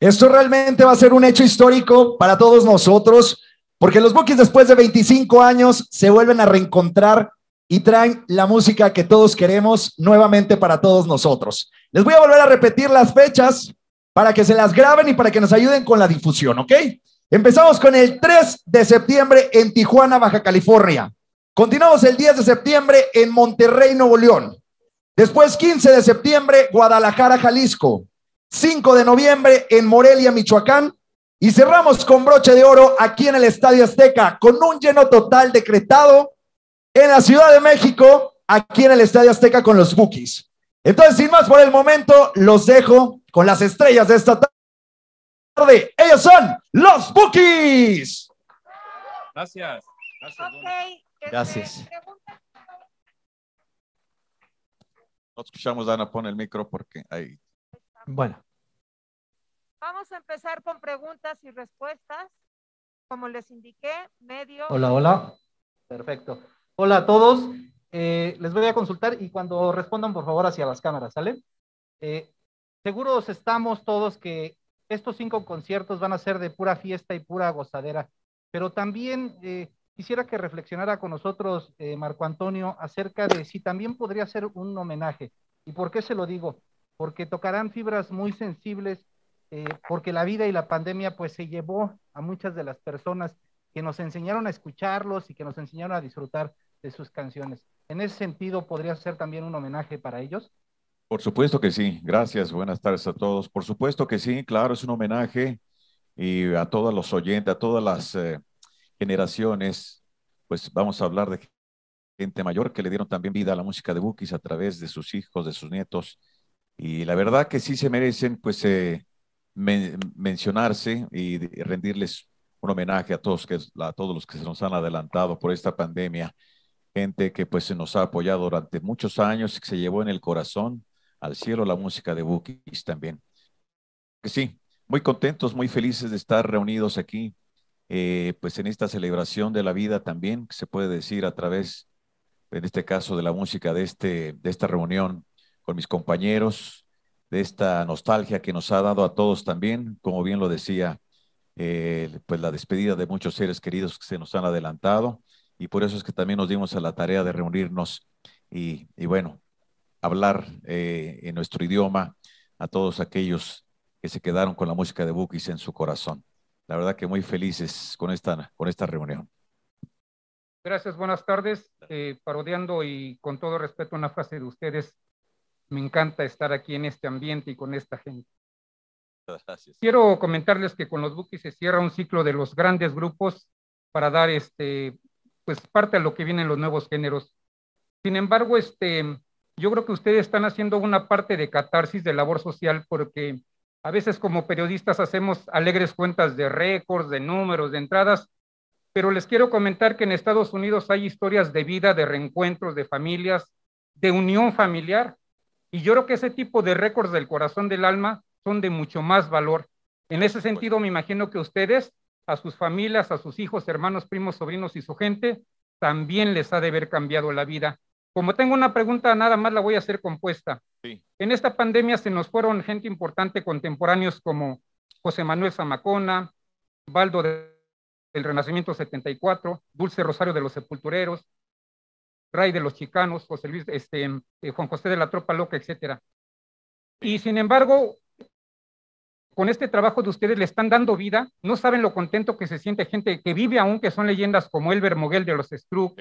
Esto realmente va a ser un hecho histórico para todos nosotros, porque los Bookies después de 25 años se vuelven a reencontrar y traen la música que todos queremos nuevamente para todos nosotros. Les voy a volver a repetir las fechas para que se las graben y para que nos ayuden con la difusión, ¿ok? Empezamos con el 3 de septiembre en Tijuana, Baja California. Continuamos el 10 de septiembre en Monterrey, Nuevo León. Después 15 de septiembre, Guadalajara, Jalisco. 5 de noviembre en Morelia, Michoacán. Y cerramos con broche de oro aquí en el Estadio Azteca, con un lleno total decretado en la Ciudad de México, aquí en el Estadio Azteca con los Bookies. Entonces, sin más por el momento, los dejo con las estrellas de esta tarde. Ellos son los Bookies. Gracias. Gracias. No escuchamos, Ana, pon el micro porque ahí. Bueno. Vamos a empezar con preguntas y respuestas. Como les indiqué, medio. Hola, hola. Perfecto. Hola a todos. Eh, les voy a consultar y cuando respondan, por favor, hacia las cámaras, ¿sale? Eh, seguros estamos todos que estos cinco conciertos van a ser de pura fiesta y pura gozadera, pero también eh, quisiera que reflexionara con nosotros, Marco Antonio, acerca de si también podría ser un homenaje. ¿Y por qué se lo digo? porque tocarán fibras muy sensibles, eh, porque la vida y la pandemia pues se llevó a muchas de las personas que nos enseñaron a escucharlos y que nos enseñaron a disfrutar de sus canciones. En ese sentido, ¿podría ser también un homenaje para ellos? Por supuesto que sí. Gracias. Buenas tardes a todos. Por supuesto que sí. Claro, es un homenaje y a todos los oyentes, a todas las eh, generaciones, pues vamos a hablar de gente mayor que le dieron también vida a la música de Bookies a través de sus hijos, de sus nietos, y la verdad que sí se merecen pues eh, mencionarse y rendirles un homenaje a todos, que, a todos los que se nos han adelantado por esta pandemia. Gente que pues se nos ha apoyado durante muchos años, que se llevó en el corazón al cielo la música de Bookies también. Que pues sí, muy contentos, muy felices de estar reunidos aquí, eh, pues en esta celebración de la vida también, que se puede decir a través, en este caso, de la música de, este, de esta reunión por mis compañeros de esta nostalgia que nos ha dado a todos también, como bien lo decía, eh, pues la despedida de muchos seres queridos que se nos han adelantado y por eso es que también nos dimos a la tarea de reunirnos y, y bueno, hablar eh, en nuestro idioma a todos aquellos que se quedaron con la música de Bukis en su corazón. La verdad que muy felices con esta, con esta reunión. Gracias, buenas tardes. Eh, parodiando y con todo respeto una frase de ustedes, me encanta estar aquí en este ambiente y con esta gente. Gracias. Quiero comentarles que con los Bookies se cierra un ciclo de los grandes grupos para dar este, pues parte a lo que vienen los nuevos géneros. Sin embargo, este, yo creo que ustedes están haciendo una parte de catarsis de labor social porque a veces como periodistas hacemos alegres cuentas de récords, de números, de entradas, pero les quiero comentar que en Estados Unidos hay historias de vida, de reencuentros, de familias, de unión familiar, y yo creo que ese tipo de récords del corazón del alma son de mucho más valor. En ese sentido, me imagino que ustedes, a sus familias, a sus hijos, hermanos, primos, sobrinos y su gente, también les ha de haber cambiado la vida. Como tengo una pregunta, nada más la voy a hacer compuesta. En esta pandemia se nos fueron gente importante contemporáneos como José Manuel Zamacona, Baldo del Renacimiento 74, Dulce Rosario de los Sepultureros, Ray de los Chicanos, José Luis, este, eh, Juan José de la Tropa Loca, etcétera. Y sin embargo, con este trabajo de ustedes le están dando vida, no saben lo contento que se siente gente que vive aún, que son leyendas como Elber Moguel de los Strug,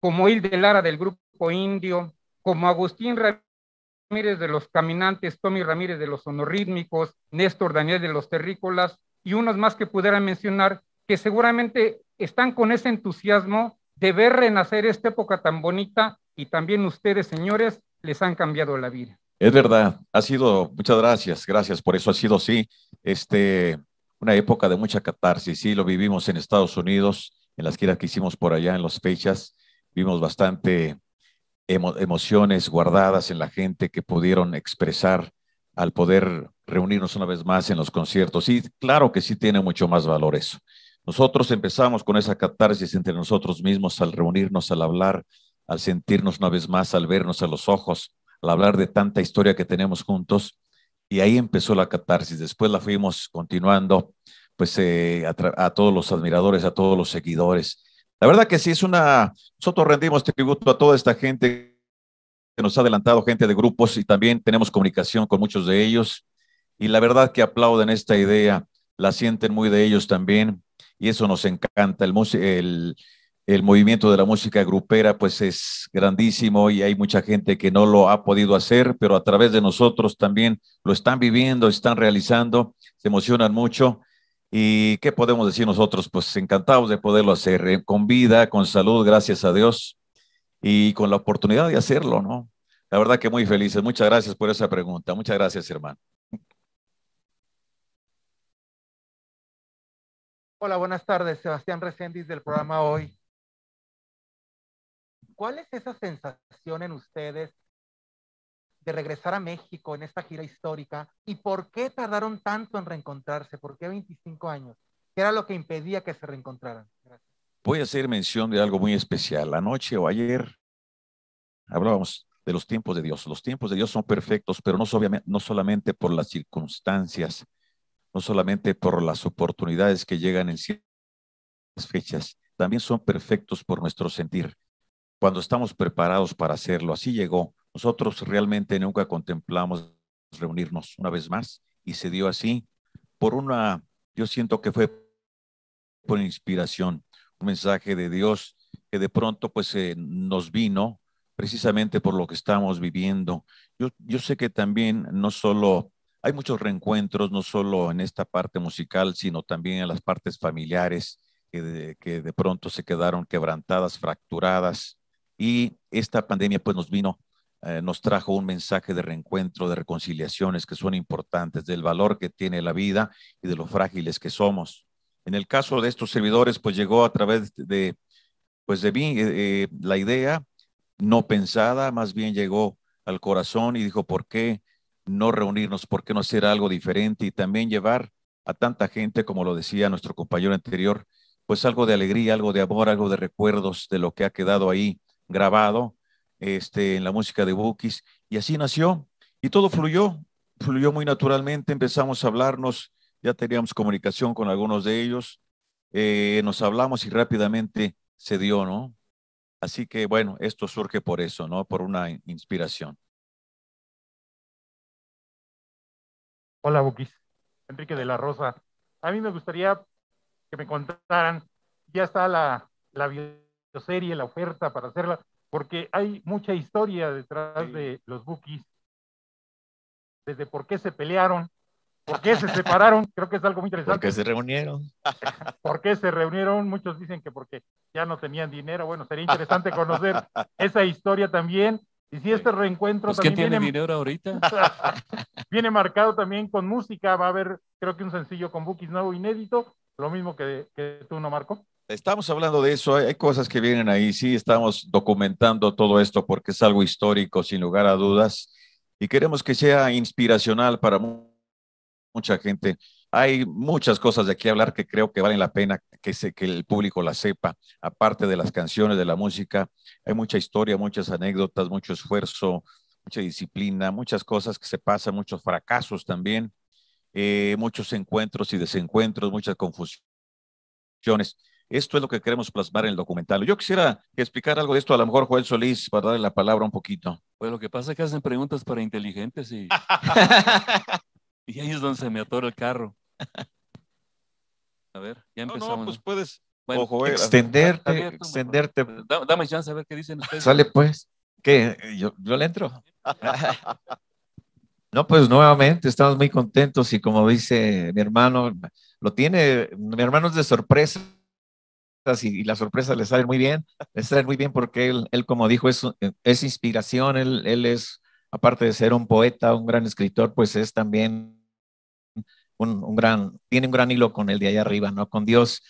como Hilde Lara del Grupo Indio, como Agustín Ramírez de los Caminantes, Tommy Ramírez de los Sonorítmicos, Néstor Daniel de los Terrícolas y unos más que pudieran mencionar, que seguramente están con ese entusiasmo de ver renacer esta época tan bonita y también ustedes, señores, les han cambiado la vida. Es verdad, ha sido, muchas gracias, gracias, por eso ha sido sí, este, una época de mucha catarsis, sí, lo vivimos en Estados Unidos, en las giras que hicimos por allá, en los fechas, vimos bastante emociones guardadas en la gente que pudieron expresar al poder reunirnos una vez más en los conciertos. Y claro que sí tiene mucho más valor eso. Nosotros empezamos con esa catarsis entre nosotros mismos al reunirnos, al hablar, al sentirnos una vez más, al vernos a los ojos, al hablar de tanta historia que tenemos juntos. Y ahí empezó la catarsis. Después la fuimos continuando pues eh, a, a, todos los admiradores, a todos los seguidores. La verdad que sí es una, nosotros rendimos tributo a toda esta gente que nos ha adelantado, gente de grupos y también tenemos comunicación con muchos de ellos. Y la verdad que aplauden esta idea, la sienten muy de ellos también y eso nos encanta. El, el, movimiento de la música grupera pues es grandísimo y hay mucha gente que no lo ha podido hacer, pero a través de nosotros también lo están viviendo, están realizando, se emocionan mucho. ¿Y qué podemos decir nosotros? Pues encantados de poderlo hacer eh, con vida, con salud, gracias a Dios, y con la oportunidad de hacerlo, ¿no? La verdad que muy felices. Muchas gracias por esa pregunta. Muchas gracias, hermano. Hola, buenas tardes. Sebastián Reséndiz del programa Hoy. ¿Cuál es esa sensación en ustedes de regresar a México en esta gira histórica? ¿Y por qué tardaron tanto en reencontrarse? ¿Por qué 25 años? ¿Qué era lo que impedía que se reencontraran? Voy a hacer mención de algo muy especial. Anoche o ayer hablábamos de los tiempos de Dios. Los tiempos de Dios son perfectos, pero no solamente por las circunstancias no solamente por las oportunidades que llegan en ciertas fechas, también son perfectos por nuestro sentir. Cuando estamos preparados para hacerlo, así llegó. Nosotros realmente nunca contemplamos reunirnos una vez más y se dio así por una, yo siento que fue por inspiración, un mensaje de Dios que de pronto pues eh, nos vino precisamente por lo que estamos viviendo. Yo, yo sé que también no solo hay muchos reencuentros, no solo en esta parte musical, sino también en las partes familiares que de, pronto se quedaron quebrantadas, fracturadas. Y esta pandemia pues nos vino, eh, nos trajo un mensaje de reencuentro, de reconciliaciones que son importantes, del valor que tiene la vida y de lo frágiles que somos. En el caso de estos servidores, pues llegó a través de, pues de mí, eh, eh, la idea no pensada, más bien llegó al corazón y dijo, ¿por qué no reunirnos? ¿Por qué no hacer algo diferente y también llevar a tanta gente, como lo decía nuestro compañero anterior, pues algo de alegría, algo de amor, algo de recuerdos de lo que ha quedado ahí grabado este, en la música de Bookies. Y así nació y todo fluyó, fluyó muy naturalmente, empezamos a hablarnos, ya teníamos comunicación con algunos de ellos, eh, nos hablamos y rápidamente se dio, ¿no? Así que bueno, esto surge por eso, ¿no? Por una inspiración. Hola, Bukis. Enrique de la Rosa. A mí me gustaría que me contaran, ya está la, la bioserie, la oferta para hacerla, porque hay mucha historia detrás de los Bukis, desde por qué se pelearon, por qué se separaron, creo que es algo muy interesante. ¿Por se reunieron? ¿Por qué se reunieron? Muchos dicen que porque ya no tenían dinero. Bueno, sería interesante conocer esa historia también. Y si este reencuentro pues, también que tiene viene, dinero ahorita. viene marcado también con música, va a haber creo que un sencillo con Bookies nuevo inédito, lo mismo que, tú, ¿no, Marco? Estamos hablando de eso, hay cosas que vienen ahí, sí, estamos documentando todo esto porque es algo histórico, sin lugar a dudas, y queremos que sea inspiracional para mucha gente hay muchas cosas de aquí hablar que creo que valen la pena que, que el público la sepa. Aparte de las canciones, de la música, hay mucha historia, muchas anécdotas, mucho esfuerzo, mucha disciplina, muchas cosas que se pasan, muchos fracasos también, eh, muchos encuentros y desencuentros, muchas confusiones. Esto es lo que queremos plasmar en el documental. Yo quisiera explicar algo de esto, a lo mejor Juan Solís, para darle la palabra un poquito. Pues lo que pasa es que hacen preguntas para inteligentes y... Y ahí es donde se me atoró el carro. a ver, ya empezamos. No, no pues puedes. extenderte, extenderte. Dame, chance a ver qué dicen ustedes. Sale pues. ¿Qué? Yo, le entro. no, pues nuevamente estamos muy contentos y como dice mi hermano, lo tiene, mi hermano es de sorpresa y, la sorpresa le sale muy bien, le sale muy bien porque él, él como dijo, es, es inspiración, él, él, es, aparte de ser un poeta, un gran escritor, pues es también un, gran, tiene un gran hilo con el de allá arriba, ¿no? Con Dios.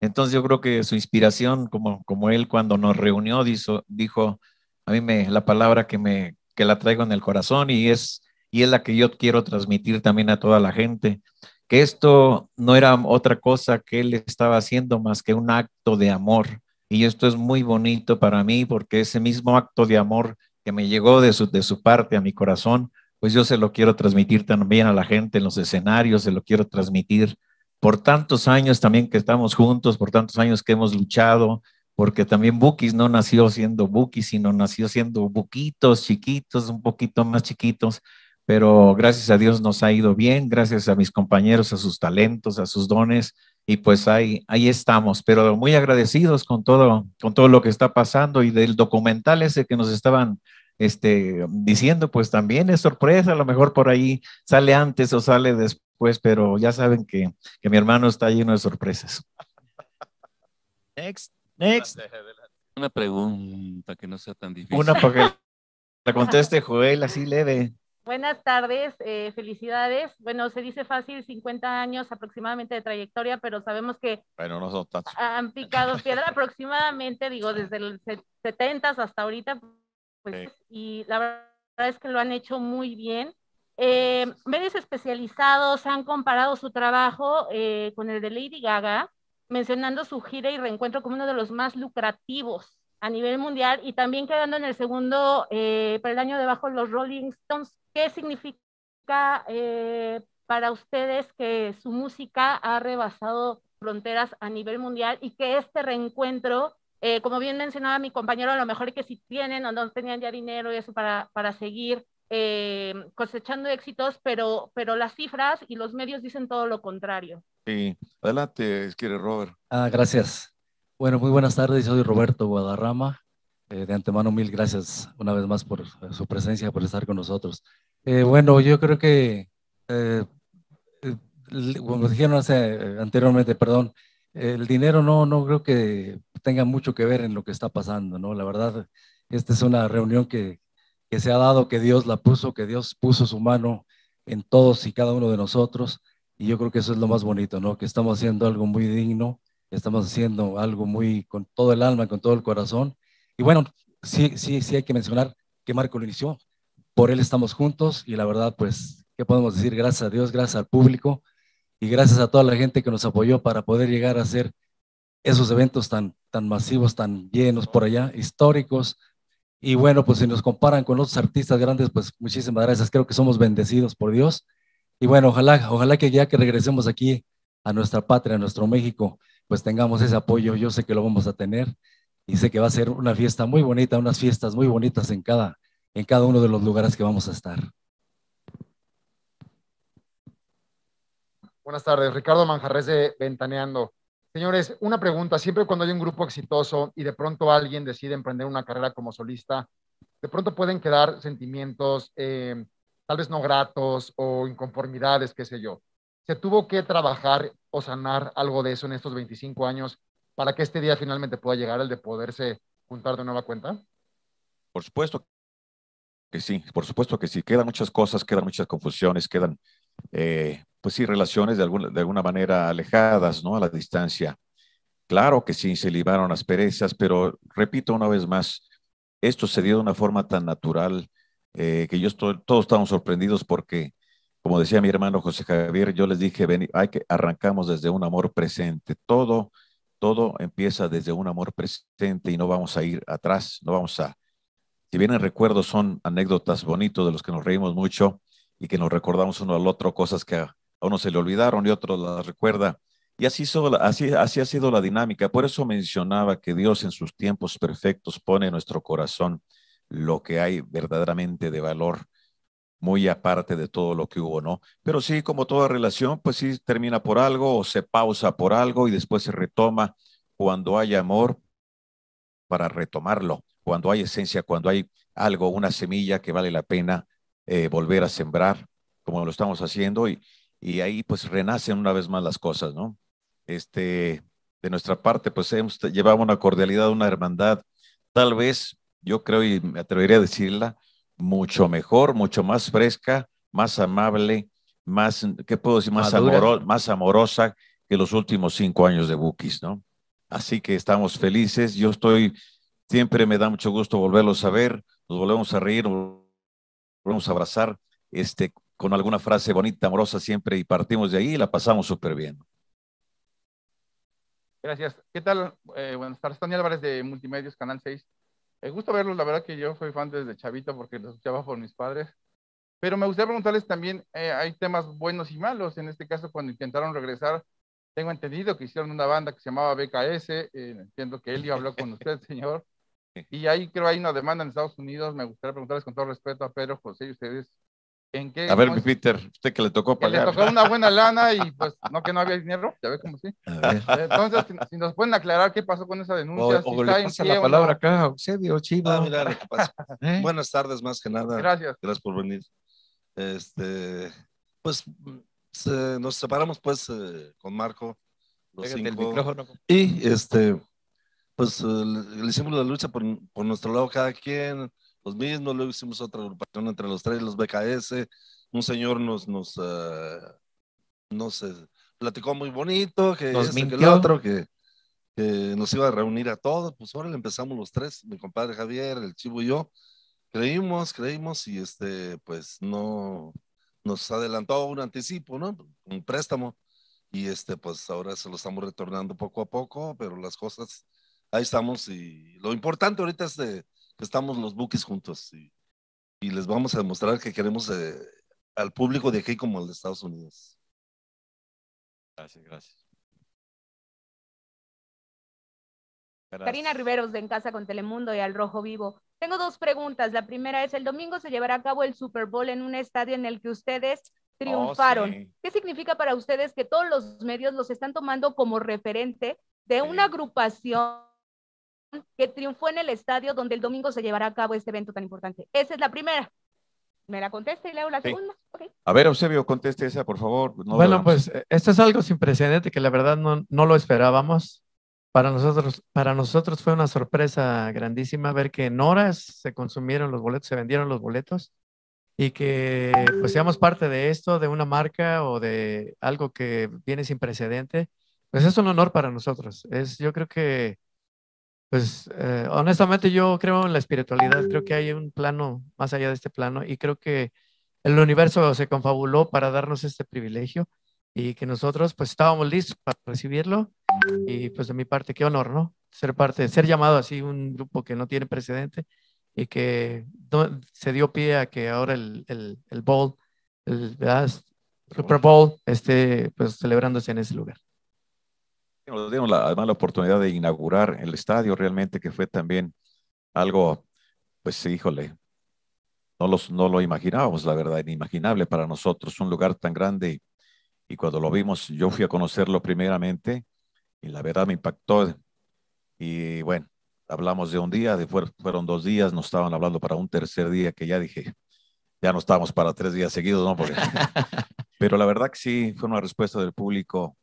Entonces yo creo que su inspiración, como, como él cuando nos reunió, dijo, dijo a mí me, la palabra que me, que la traigo en el corazón y es, y es la que yo quiero transmitir también a toda la gente, que esto no era otra cosa que él estaba haciendo más que un acto de amor. Y esto es muy bonito para mí porque ese mismo acto de amor que me llegó de de su parte a mi corazón, pues yo se lo quiero transmitir también a la gente en los escenarios, se lo quiero transmitir por tantos años también que estamos juntos, por tantos años que hemos luchado, porque también Bukis no nació siendo Bukis, sino nació siendo Buquitos, chiquitos, un poquito más chiquitos, pero gracias a Dios nos ha ido bien, gracias a mis compañeros, a sus talentos, a sus dones, y pues ahí, ahí estamos, pero muy agradecidos con todo, con todo lo que está pasando y del documental ese que nos estaban este, diciendo, pues también es sorpresa, a lo mejor por ahí sale antes o sale después, pero ya saben que, que mi hermano está lleno de sorpresas. Next, next. Una pregunta que no sea tan difícil. Una porque la conteste Joel así leve. Buenas tardes, eh, felicidades. Bueno, se dice fácil 50 años aproximadamente de trayectoria, pero sabemos que bueno, no han picado piedra aproximadamente, digo, desde los 70 hasta ahorita, pues, y la verdad es que lo han hecho muy bien. Eh, medios especializados han comparado su trabajo eh, con el de Lady Gaga, mencionando su gira y reencuentro como uno de los más lucrativos a nivel mundial y también quedando en el segundo eh, el año debajo los Rolling Stones. ¿Qué significa para ustedes que su música ha rebasado fronteras a nivel mundial y que este reencuentro eh, como bien mencionaba mi compañero, a lo mejor que si tienen o no tenían ya dinero y eso para, seguir eh, cosechando éxitos, pero, pero las cifras y los medios dicen todo lo contrario. Sí, adelante, quiere Robert. Ah, gracias. Bueno, muy buenas tardes, soy Roberto Guadarrama. Eh, de antemano, mil gracias una vez más por su presencia, por estar con nosotros. bueno, yo creo que, como dijeron anteriormente, perdón, el dinero no, no creo que tenga mucho que ver en lo que está pasando, ¿no? La verdad, esta es una reunión que, que se ha dado, que Dios la puso, que Dios puso su mano en todos y cada uno de nosotros. Y yo creo que eso es lo más bonito, ¿no? Que estamos haciendo algo muy digno, estamos haciendo algo muy con todo el alma, con todo el corazón. Y bueno, sí, sí, sí hay que mencionar que Marco lo inició. Por él estamos juntos y la verdad, pues, ¿qué podemos decir? Gracias a Dios, gracias al público, y gracias a toda la gente que nos apoyó para poder llegar a hacer esos eventos tan, tan masivos, tan llenos por allá, históricos. Y bueno, pues si nos comparan con otros artistas grandes, pues muchísimas gracias. Creo que somos bendecidos por Dios. Y bueno, ojalá, ojalá que ya que regresemos aquí a nuestra patria, a nuestro México, pues tengamos ese apoyo. Yo sé que lo vamos a tener y sé que va a ser una fiesta muy bonita, unas fiestas muy bonitas en cada, en cada uno de los lugares que vamos a estar. Buenas tardes, Ricardo Manjarres de Ventaneando. Señores, una pregunta, siempre cuando hay un grupo exitoso y de pronto alguien decide emprender una carrera como solista, de pronto pueden quedar sentimientos eh, tal vez no gratos o inconformidades, qué sé yo. ¿Se tuvo que trabajar o sanar algo de eso en estos 25 años para que este día finalmente pueda llegar el de poderse juntar de nueva cuenta? Por supuesto que sí, por supuesto que sí. Quedan muchas cosas, quedan muchas confusiones, quedan eh, pues sí, relaciones de alguna, de alguna manera alejadas, ¿no? A la distancia. Claro que sí, se libraron las perezas, pero repito una vez más, esto se dio de una forma tan natural eh, que yo estoy, todos estamos sorprendidos porque, como decía mi hermano José Javier, yo les dije, ven, hay que arrancamos desde un amor presente. Todo, todo empieza desde un amor presente y no vamos a ir atrás, no vamos a... Si vienen recuerdos, son anécdotas bonitos de los que nos reímos mucho y que nos recordamos uno al otro cosas que a unos se le olvidaron y otros las recuerda. Y así, solo así, así ha sido la dinámica. Por eso mencionaba que Dios en sus tiempos perfectos pone en nuestro corazón lo que hay verdaderamente de valor, muy aparte de todo lo que hubo, ¿no? Pero sí, como toda relación, pues sí termina por algo o se pausa por algo y después se retoma cuando hay amor para retomarlo, cuando hay esencia, cuando hay algo, una semilla que vale la pena eh, volver a sembrar, como lo estamos haciendo. Y, y ahí pues renacen una vez más las cosas, ¿no? Este, de nuestra parte, pues hemos llevado una cordialidad, una hermandad, tal vez, yo creo y me atrevería a decirla, mucho mejor, mucho más fresca, más amable, más, ¿qué puedo decir? Más, más amorosa que los últimos cinco años de Bookies, ¿no? Así que estamos felices, yo estoy, siempre me da mucho gusto volverlos a ver, nos volvemos a reír, nos volvemos a abrazar, este, con alguna frase bonita, amorosa siempre y partimos de ahí y la pasamos súper bien. Gracias. ¿Qué tal? Eh, buenas tardes, Tony Álvarez de Multimedios, Canal 6. Me eh, gusto verlos, la verdad que yo soy fan desde chavito porque los escuchaba por mis padres. Pero me gustaría preguntarles también, eh, hay temas buenos y malos. En este caso, cuando intentaron regresar, tengo entendido que hicieron una banda que se llamaba BKS. entiendo que Elio habló con usted, señor. Y ahí creo hay una demanda en Estados Unidos. Me gustaría preguntarles con todo respeto a Pedro, José y ustedes a ver, Peter, usted que le tocó pagar. Le tocó una buena lana y pues no que no había dinero, ya ve cómo sí. Entonces, si, nos pueden aclarar qué pasó con esa denuncia. O, si le pasa la palabra acá, Eusebio, Chiva. Ah, pasa. ¿Eh? Buenas tardes, más que nada. Gracias. Gracias por venir. Este, pues nos separamos pues eh, con Marco. Los cinco, el micrófono. Y este, pues el eh, de la lucha por nuestro lado cada quien los mismos, luego hicimos otra agrupación entre los tres, los BKS, un señor nos, nos, uh, platicó muy bonito, que, el otro, que, que, nos iba a reunir a todos, pues ahora le empezamos los tres, mi compadre Javier, el Chivo y yo, creímos, creímos y este, pues no, nos adelantó un anticipo, ¿no? Un préstamo y este, pues ahora se lo estamos retornando poco a poco, pero las cosas, ahí estamos y lo importante ahorita es de estamos los buques juntos y, les vamos a demostrar que queremos eh, al público de aquí como al de Estados Unidos. Gracias, gracias. Karina Riveros de En Casa con Telemundo y Al Rojo Vivo. Tengo dos preguntas. La primera es, el domingo se llevará a cabo el Super Bowl en un estadio en el que ustedes triunfaron. Oh, ¿Qué significa para ustedes que todos los medios los están tomando como referente de una agrupación que triunfó en el estadio donde el domingo se llevará a cabo este evento tan importante? Esa es la primera. ¿Me la conteste y leo la segunda? A ver, Eusebio, conteste esa, por favor. bueno, pues eh, esto es algo sin precedente que la verdad no, lo esperábamos. Para nosotros, para nosotros fue una sorpresa grandísima ver que en horas se consumieron los boletos, se vendieron los boletos y que pues, seamos parte de esto, de una marca o de algo que viene sin precedente, pues es un honor para nosotros. Es, yo creo que pues eh, honestamente yo creo en la espiritualidad, creo que hay un plano más allá de este plano y creo que el universo se confabuló para darnos este privilegio y que nosotros pues estábamos listos para recibirlo y pues de mi parte qué honor, ¿no? Ser parte, ser llamado así un grupo que no tiene precedente y que se dio pie a que ahora el, el, el Bowl, el Super Bowl esté pues celebrándose en ese lugar nos dieron la, además la oportunidad de inaugurar el estadio realmente, que fue también algo, pues sí, híjole, no, los, no lo imaginábamos, la verdad, inimaginable para nosotros, un lugar tan grande. Y cuando lo vimos, yo fui a conocerlo primeramente y la verdad me impactó. Y bueno, hablamos de un día, de fueron dos días, nos estaban hablando para un tercer día que ya dije, ya no estábamos para tres días seguidos, ¿no? Porque... Pero la verdad que sí, fue una respuesta del público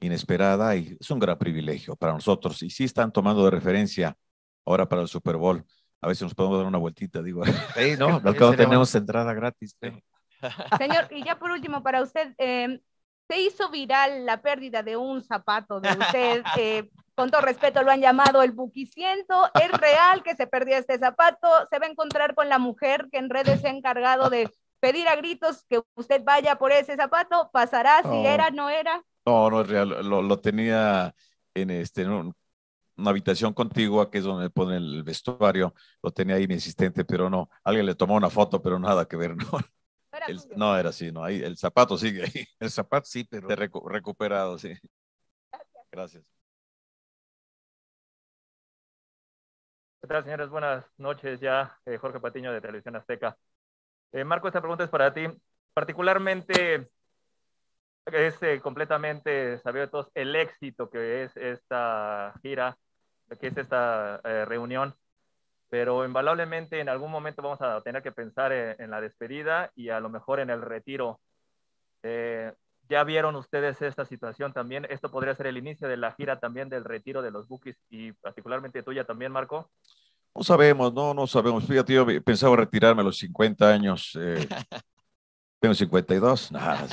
inesperada y es un gran privilegio para nosotros. Y si están tomando de referencia ahora para el Super Bowl. A ver si nos podemos dar una vueltita, digo. Sí, no, tenemos entrada gratis. Señor, y ya por último, para usted, em, se hizo viral la pérdida de un zapato de usted. Eh, con todo respeto, lo han llamado el buquiciento. Es real que se perdió este zapato. Se va a encontrar con la mujer que en redes se ha encargado de pedir a gritos que usted vaya por ese zapato. Pasará si oh. era, no era. No, no es real. Lo, tenía en, este, una habitación contigua, que es donde ponen el vestuario. Lo tenía ahí mi asistente, pero no. Alguien le tomó una foto, pero nada que ver, ¿no? Era no era así, no. Ahí, el zapato sigue ahí. El zapato sí, pero. recuperado, sí. Gracias. Gracias. señores? Buenas noches ya. Eh, Jorge Patiño de Televisión Azteca. Eh, Marco, esta pregunta es para ti. Particularmente es eh, completamente sabido todos el éxito que es esta gira, que es esta eh, reunión, pero invaluablemente en algún momento vamos a tener que pensar eh, en, la despedida y a lo mejor en el retiro. ya vieron ustedes esta situación también, esto podría ser el inicio de la gira también del retiro de los bookies y particularmente tuya también, Marco. No sabemos, no, no sabemos. Fíjate, yo pensaba retirarme a los 50 años. Tengo 52. Nada.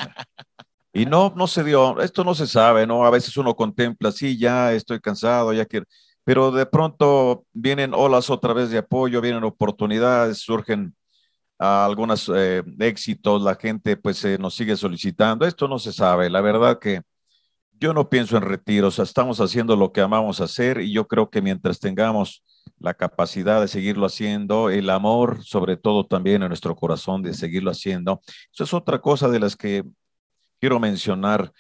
Y no, no se dio, esto no se sabe, ¿no? A veces uno contempla, sí, ya estoy cansado, ya quiero, pero de pronto vienen olas otra vez de apoyo, vienen oportunidades, surgen ah, algunas algunos eh, éxitos, la gente pues eh, nos sigue solicitando, esto no se sabe, la verdad que yo no pienso en retiros, estamos haciendo lo que amamos hacer y yo creo que mientras tengamos la capacidad de seguirlo haciendo, el amor sobre todo también en nuestro corazón de seguirlo haciendo. Eso es otra cosa de las que quiero mencionar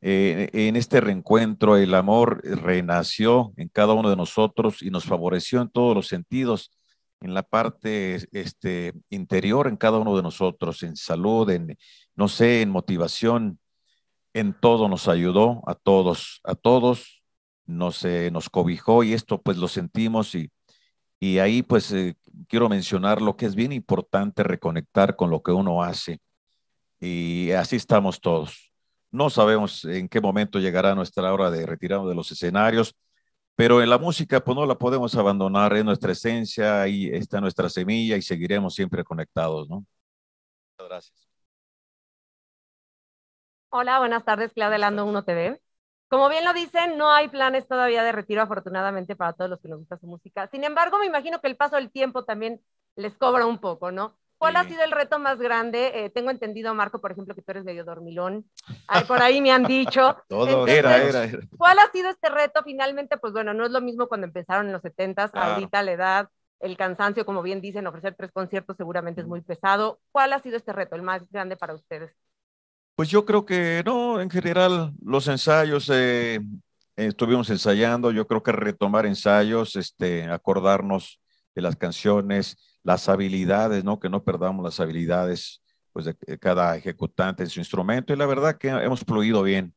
eh, en este reencuentro el amor renació en cada uno de nosotros y nos favoreció en todos los sentidos, en la parte este, interior, en cada uno de nosotros, en salud, en, no sé, en motivación, en todo nos ayudó, a todos, a todos nos, eh, nos cobijó y esto pues lo sentimos y, y ahí pues eh, quiero mencionar lo que es bien importante reconectar con lo que uno hace y así estamos todos. No sabemos en qué momento llegará nuestra hora de retirarnos de los escenarios, pero en la música pues no la podemos abandonar, es nuestra esencia, ahí está nuestra semilla y seguiremos siempre conectados, ¿no? gracias. Hola, buenas tardes, Claudia Lando 1 TV. Como bien lo dicen, no hay planes todavía de retiro, afortunadamente, para todos los que nos gusta su música. Sin embargo, me imagino que el paso del tiempo también les cobra un poco, ¿no? ¿Cuál ha sido el reto más grande? Eh, tengo entendido, Marco, por ejemplo, que tú eres medio dormilón. por ahí me han dicho. Todo era, era, ¿Cuál ha sido este reto finalmente? Pues bueno, no es lo mismo cuando empezaron en los 70s, ahorita la edad, el cansancio, como bien dicen, ofrecer tres conciertos seguramente es mm. muy pesado. ¿Cuál ha sido este reto, el más grande para ustedes? Pues yo creo que no, en general los ensayos, eh, estuvimos ensayando, yo creo que retomar ensayos, este, acordarnos de las canciones, las habilidades, ¿no? Que no perdamos las habilidades pues, de cada ejecutante en su instrumento. Y la verdad que hemos fluido bien.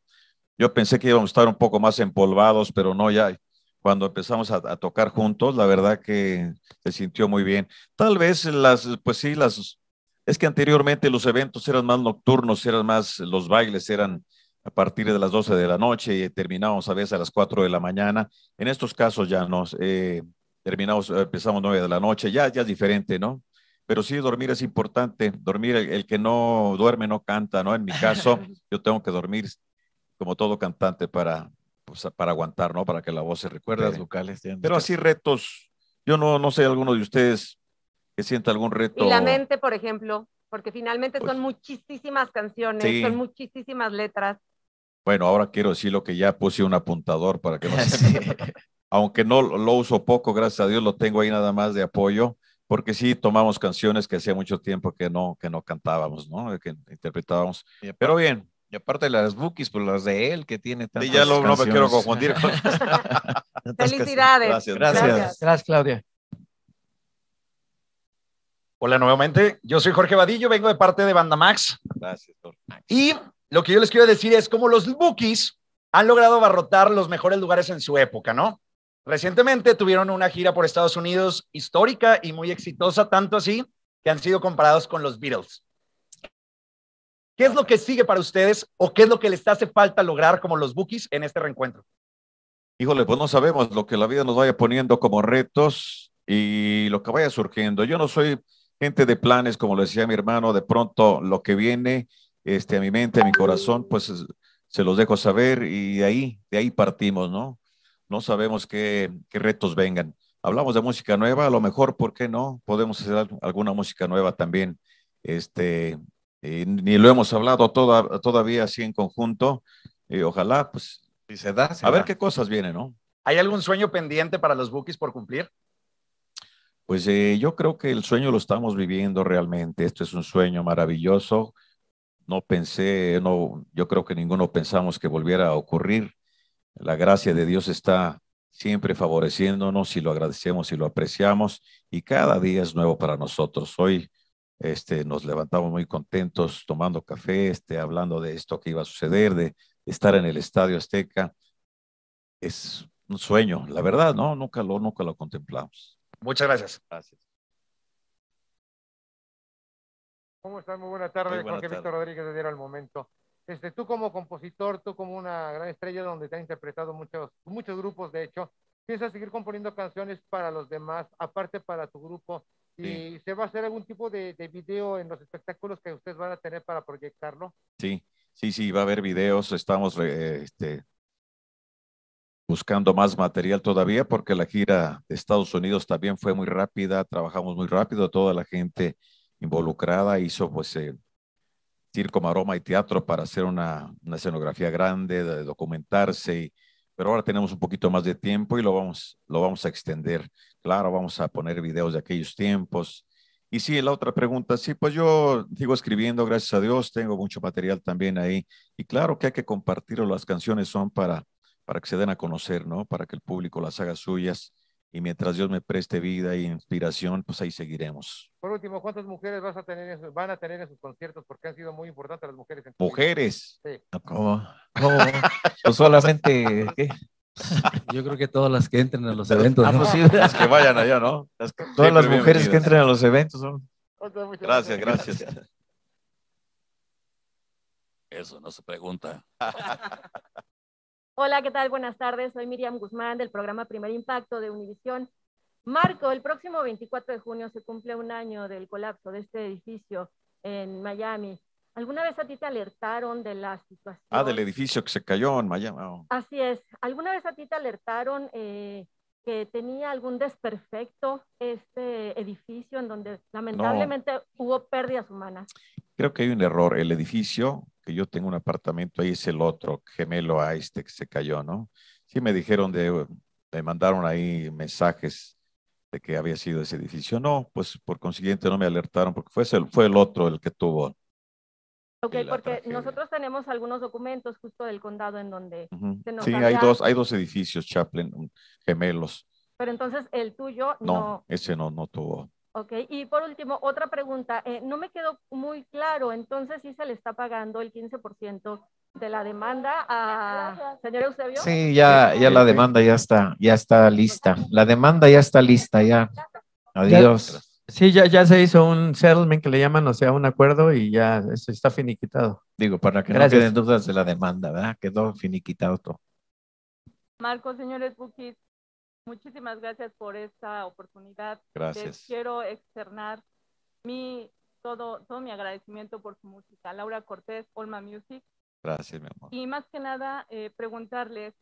Yo pensé que íbamos a estar un poco más empolvados, pero no, ya cuando empezamos a, tocar juntos, la verdad que se sintió muy bien. Tal vez las, pues sí, las, es que anteriormente los eventos eran más nocturnos, eran más, los bailes eran a partir de las 12 de la noche y terminábamos a veces a las 4 de la mañana. En estos casos ya nos eh, terminamos, eh, empezamos nueve de la noche, ya, ya es diferente, ¿no? Pero sí, dormir es importante, dormir, el, que no duerme no canta, ¿no? En mi caso, yo tengo que dormir como todo cantante para, pues, para aguantar, ¿no? Para que la voz se recuerde. Las vocales. Pero así retos, yo no, no sé, alguno de ustedes que sienta algún reto. Y la mente, por ejemplo, porque finalmente pues son muchísimas canciones, son muchísimas letras. Bueno, ahora quiero decir lo que ya puse un apuntador para que no se aunque no lo uso poco, gracias a Dios lo tengo ahí nada más de apoyo, porque sí tomamos canciones que hacía mucho tiempo que no, que no cantábamos, ¿no? que interpretábamos. Pero bien. Y aparte las bookies, pues las de él que tiene tantas Y ya no me quiero confundir con... Felicidades. Gracias. Gracias. Gracias, Claudia. Hola nuevamente, yo soy Jorge Vadillo, vengo de parte de Banda Max. Gracias, Y lo que yo les quiero decir es cómo los bookies han logrado abarrotar los mejores lugares en su época, ¿no? Recientemente tuvieron una gira por Estados Unidos histórica y muy exitosa, tanto así que han sido comparados con los Beatles. ¿Qué es lo que sigue para ustedes o qué es lo que les hace falta lograr como los Bookies en este reencuentro? Híjole, pues no sabemos lo que la vida nos vaya poniendo como retos y lo que vaya surgiendo. Yo no soy gente de planes, como lo decía mi hermano, de pronto lo que viene este, a mi mente, a mi corazón, pues se los dejo saber y de ahí, de ahí partimos, ¿no? no sabemos qué, retos vengan. Hablamos de música nueva, a lo mejor, ¿por qué no? Podemos hacer alguna música nueva también. Este, ni lo hemos hablado todavía así en conjunto. Y ojalá, pues, si se da. a ver qué cosas vienen, ¿no? ¿Hay algún sueño pendiente para los Bookies por cumplir? Pues eh, yo creo que el sueño lo estamos viviendo realmente. Esto es un sueño maravilloso. No pensé, no, yo creo que ninguno pensamos que volviera a ocurrir. La gracia de Dios está siempre favoreciéndonos y lo agradecemos y lo apreciamos y cada día es nuevo para nosotros. Hoy este, nos levantamos muy contentos tomando café, este, hablando de esto que iba a suceder, de estar en el Estadio Azteca. Es un sueño, la verdad, ¿no? Nunca lo, nunca lo contemplamos. Muchas gracias. Gracias. ¿Cómo están? Muy buena tarde. Víctor Rodríguez de Diario al Momento. Este, tú como compositor, tú como una gran estrella donde te han interpretado muchos, muchos grupos, de hecho, ¿piensas seguir componiendo canciones para los demás, aparte para tu grupo? ¿Y se va a hacer algún tipo de, video en los espectáculos que ustedes van a tener para proyectarlo? Sí, sí, sí, va a haber videos, estamos eh, este, buscando más material todavía porque la gira de Estados Unidos también fue muy rápida, trabajamos muy rápido, toda la gente involucrada hizo pues... el eh, como aroma y teatro para hacer una, escenografía grande, de documentarse, y, pero ahora tenemos un poquito más de tiempo y lo vamos, lo vamos a extender. Claro, vamos a poner videos de aquellos tiempos. Y sí, la otra pregunta, sí, pues yo sigo escribiendo, gracias a Dios, tengo mucho material también ahí. Y claro que hay que compartirlo, las canciones son para, para que se den a conocer, ¿no? Para que el público las haga suyas y mientras Dios me preste vida e inspiración, pues ahí seguiremos. Por último, ¿cuántas mujeres vas a tener van a tener en sus conciertos? Porque han sido muy importantes las mujeres. ¿Mujeres? Sí. ¿Cómo? Pues solamente, ¿qué? Yo creo que todas las que entren a los eventos. Ah, pues las que vayan allá, ¿no? todas las mujeres que entren a los eventos son... Gracias, gracias. Eso no se pregunta. Hola, ¿qué tal? Buenas tardes. Soy Miriam Guzmán del programa Primer Impacto de Univisión. Marco, el próximo 24 de junio se cumple un año del colapso de este edificio en Miami. ¿Alguna vez a ti te alertaron de la situación? Ah, del edificio que se cayó en Miami. Oh. Así es. ¿Alguna vez a ti te alertaron eh, que tenía algún desperfecto este edificio en donde lamentablemente hubo pérdidas humanas. Creo que hay un error. El edificio, que yo tengo un apartamento ahí, es el otro, gemelo a ah, este que se cayó, ¿no? Sí me dijeron de, me mandaron ahí mensajes de que había sido ese edificio. No, pues por consiguiente no me alertaron porque fue, fue el otro el que tuvo Ok, porque nosotros tenemos algunos documentos justo del condado en donde Sí, hay, dos, hay dos edificios, Chaplin, gemelos. Pero entonces el tuyo no. ese no, no tuvo. Ok, y por último, otra pregunta. Eh, no me quedó muy claro, entonces sí se le está pagando el 15% de la demanda a señor Eusebio. Sí, ya, ya la demanda ya está, ya está lista. La demanda ya está lista, ya. Adiós. Sí, ya, ya se hizo un settlement que le llaman, o sea, un acuerdo y ya está finiquitado. Digo, para que no queden dudas de la demanda, ¿verdad? Quedó finiquitado todo. Marco, señores Buquis, Muchísimas gracias por esta oportunidad. Gracias. quiero externar mi, todo, todo mi agradecimiento por su música. Laura Cortés, Olma Music. Gracias, mi amor. Y más que nada, eh, preguntarles,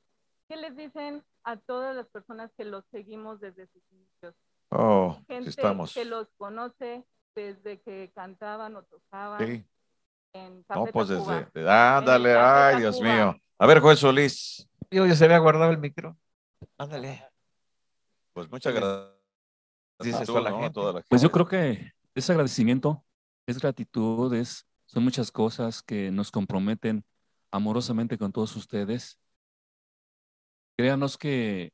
¿qué les dicen a todas las personas que los seguimos desde sus inicios? Oh, gente estamos. que los conoce desde que cantaban o tocaban. Sí. En no, pues desde. Ándale, ay, Dios mío. A ver, juez Solís. Yo ya se había guardado el micro. Ándale. Pues muchas gracias. toda Pues yo creo que es agradecimiento, es gratitud, es, son muchas cosas que nos comprometen amorosamente con todos ustedes. Créanos que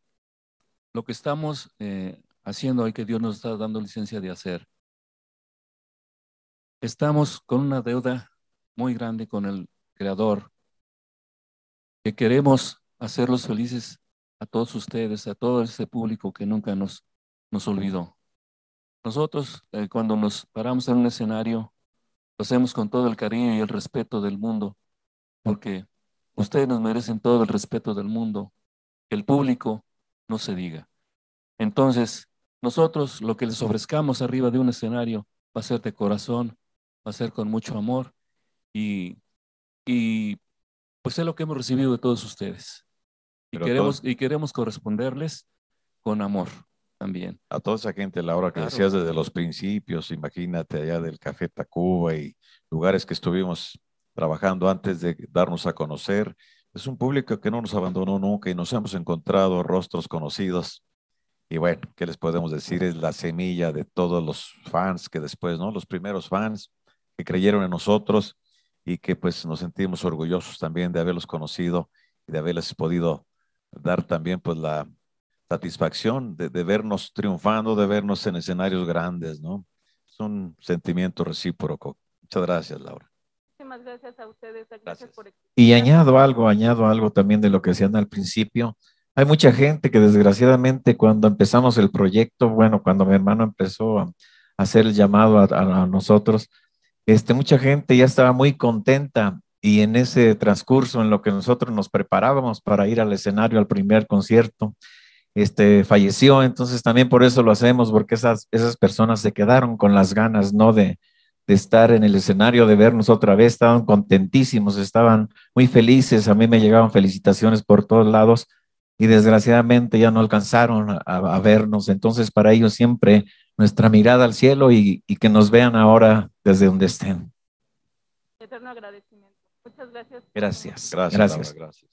lo que estamos eh, haciendo hoy que Dios nos está dando licencia de hacer. Estamos con una deuda muy grande con el Creador, que queremos hacerlos felices a todos ustedes, a todo ese público que nunca nos, nos olvidó. Nosotros, eh, cuando nos paramos en un escenario, lo hacemos con todo el cariño y el respeto del mundo, porque ustedes nos merecen todo el respeto del mundo, el público no se diga. Entonces, nosotros lo que les ofrezcamos arriba de un escenario va a ser de corazón, va a ser con mucho amor y, pues es lo que hemos recibido de todos ustedes. Y queremos, y queremos corresponderles con amor también. A toda esa gente, Laura, que claro. decías desde los principios, imagínate allá del Café Tacuba y lugares que estuvimos trabajando antes de darnos a conocer. Es un público que no nos abandonó nunca y nos hemos encontrado rostros conocidos y bueno, ¿qué les podemos decir? Es la semilla de todos los fans que después, ¿no? Los primeros fans que creyeron en nosotros y que pues nos sentimos orgullosos también de haberlos conocido y de haberles podido dar también pues la satisfacción de, vernos triunfando, de vernos en escenarios grandes, ¿no? Es un sentimiento recíproco. Muchas gracias, Laura. Muchísimas gracias a ustedes. Gracias, por... Y añado algo, añado algo también de lo que decían al principio hay mucha gente que desgraciadamente cuando empezamos el proyecto, bueno, cuando mi hermano empezó a hacer el llamado a, nosotros, este, mucha gente ya estaba muy contenta y en ese transcurso, en lo que nosotros nos preparábamos para ir al escenario, al primer concierto, este, falleció, entonces también por eso lo hacemos, porque esas, esas personas se quedaron con las ganas, ¿no? De, de estar en el escenario, de vernos otra vez, estaban contentísimos, estaban muy felices, a mí me llegaban felicitaciones por todos lados, y desgraciadamente ya no alcanzaron a, vernos. Entonces, para ellos siempre nuestra mirada al cielo y, que nos vean ahora desde donde estén. Eterno agradecimiento. Muchas gracias. Gracias. gracias.